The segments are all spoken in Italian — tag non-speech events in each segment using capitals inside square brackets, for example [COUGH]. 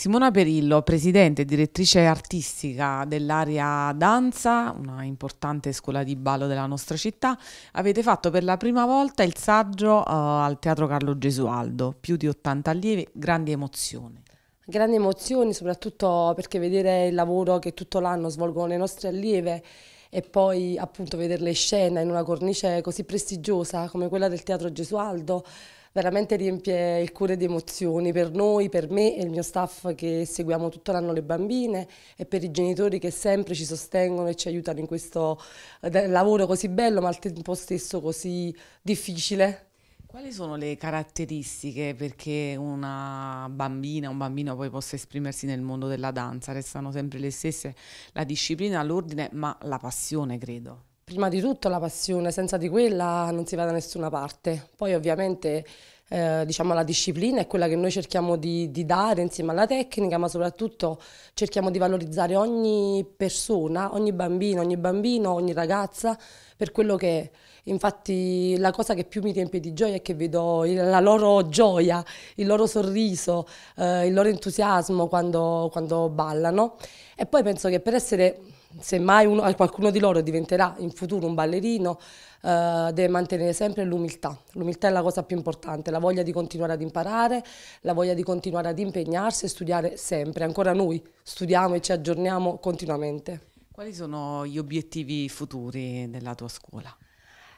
Simona Perillo, presidente e direttrice artistica dell'area danza, una importante scuola di ballo della nostra città, avete fatto per la prima volta il saggio uh, al Teatro Carlo Gesualdo, più di 80 allievi, grandi emozioni. Grandi emozioni soprattutto perché vedere il lavoro che tutto l'anno svolgono le nostre allieve e poi appunto vederle in scena in una cornice così prestigiosa come quella del Teatro Gesualdo veramente riempie il cuore di emozioni per noi, per me e il mio staff che seguiamo tutto l'anno le bambine e per i genitori che sempre ci sostengono e ci aiutano in questo eh, lavoro così bello ma al tempo stesso così difficile. Quali sono le caratteristiche perché una bambina, un bambino poi possa esprimersi nel mondo della danza? Restano sempre le stesse, la disciplina, l'ordine, ma la passione, credo prima di tutto la passione, senza di quella non si va da nessuna parte. Poi ovviamente eh, diciamo, la disciplina è quella che noi cerchiamo di, di, dare insieme alla tecnica, ma soprattutto cerchiamo di valorizzare ogni persona, ogni bambino, ogni bambino, ogni ragazza per quello che è. Infatti la cosa che più mi riempie di gioia è che vedo la loro gioia, il loro sorriso, eh, il loro entusiasmo quando, quando ballano. E poi penso che per essere semmai uno, qualcuno di loro diventerà in futuro un ballerino, eh, deve mantenere sempre l'umiltà. L'umiltà è la cosa più importante, la voglia di continuare ad imparare, la voglia di continuare ad impegnarsi e studiare sempre. Ancora noi studiamo e ci aggiorniamo continuamente. Quali sono gli obiettivi futuri della tua scuola?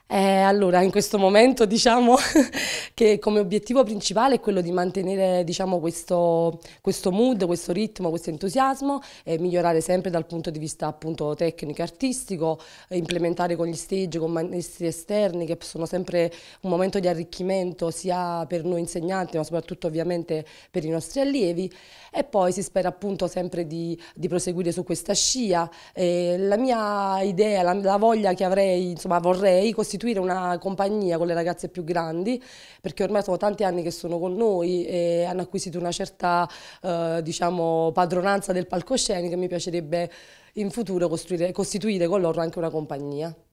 Eh, allora, in questo momento diciamo [LAUGHS] che come obiettivo principale è quello di mantenere diciamo, questo, questo, mood, questo ritmo, questo entusiasmo e migliorare sempre dal punto di vista appunto tecnico e artistico, implementare con gli stage, con maestri esterni che sono sempre un momento di arricchimento sia per noi insegnanti ma soprattutto ovviamente per i nostri allievi e poi si spera appunto sempre di, di proseguire su questa scia. Eh, la mia idea, la, la, voglia che avrei, insomma vorrei così costituire una compagnia con le ragazze più grandi, perché ormai sono tanti anni che sono con noi e hanno acquisito una certa eh, diciamo, padronanza del palcoscenico e mi piacerebbe in futuro costituire con loro anche una compagnia.